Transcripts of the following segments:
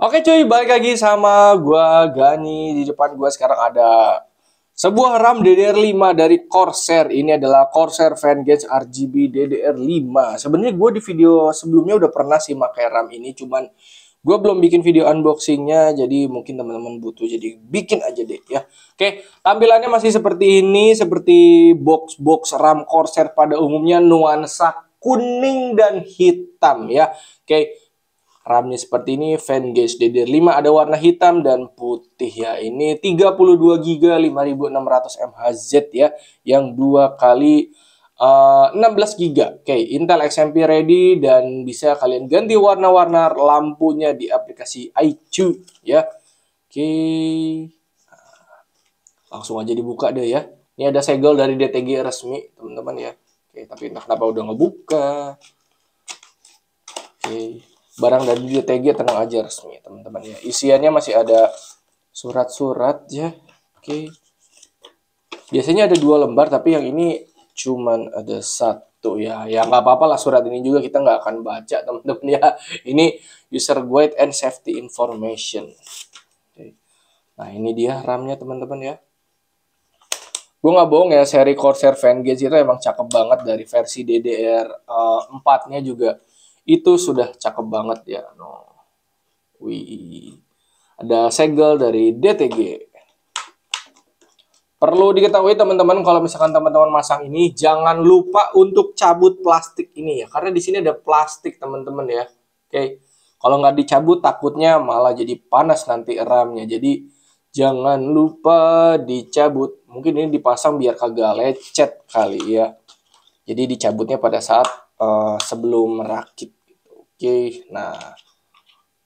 Oke cuy, balik lagi sama gua Gani. Di depan gua sekarang ada sebuah RAM DDR5 dari Corsair. Ini adalah Corsair Vengeance RGB DDR5. Sebenarnya gua di video sebelumnya udah pernah sih pakai RAM ini, cuman gue belum bikin video unboxingnya jadi mungkin teman-teman butuh jadi bikin aja deh ya oke tampilannya masih seperti ini seperti box box ram corsair pada umumnya nuansa kuning dan hitam ya oke RAM-nya seperti ini, fan gauge DDR5 ada warna hitam dan putih ya. Ini 32 GB 5600 MHz ya yang dua kali uh, 16 GB. Oke, Intel XMP ready dan bisa kalian ganti warna-warna lampunya di aplikasi iQ ya. Oke. Langsung aja dibuka deh ya. Ini ada segel dari DTG resmi, teman-teman ya. Oke, tapi entah kenapa udah ngebuka. Oke. Okay barang dari DTG tenang aja resmi teman-teman ya isiannya masih ada surat-surat ya oke biasanya ada dua lembar tapi yang ini cuman ada satu ya ya nggak apa-apa lah surat ini juga kita nggak akan baca teman-teman ya ini user guide and safety information oke nah ini dia ramnya teman-teman ya gue nggak bohong ya seri Corsair Vanguard itu emang cakep banget dari versi DDR4 eh, nya juga itu sudah cakep banget ya no wih ada segel dari DTG Perlu diketahui teman-teman kalau misalkan teman-teman masang ini jangan lupa untuk cabut plastik ini ya karena di sini ada plastik teman-teman ya. Oke. Kalau nggak dicabut takutnya malah jadi panas nanti ramnya. Jadi jangan lupa dicabut. Mungkin ini dipasang biar kagak lecet kali ya. Jadi dicabutnya pada saat uh, sebelum merakit. Oke, nah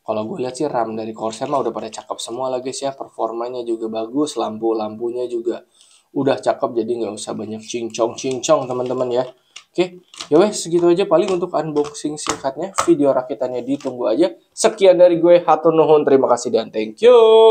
kalau gue lihat sih RAM dari Corsair mah udah pada cakep semua lah guys ya. Performanya juga bagus, lampu-lampunya juga udah cakep jadi nggak usah banyak cincong-cincong teman-teman ya. Oke, ya wes segitu aja paling untuk unboxing singkatnya. Video rakitannya ditunggu aja. Sekian dari gue, Hatur Nuhun. Terima kasih dan thank you.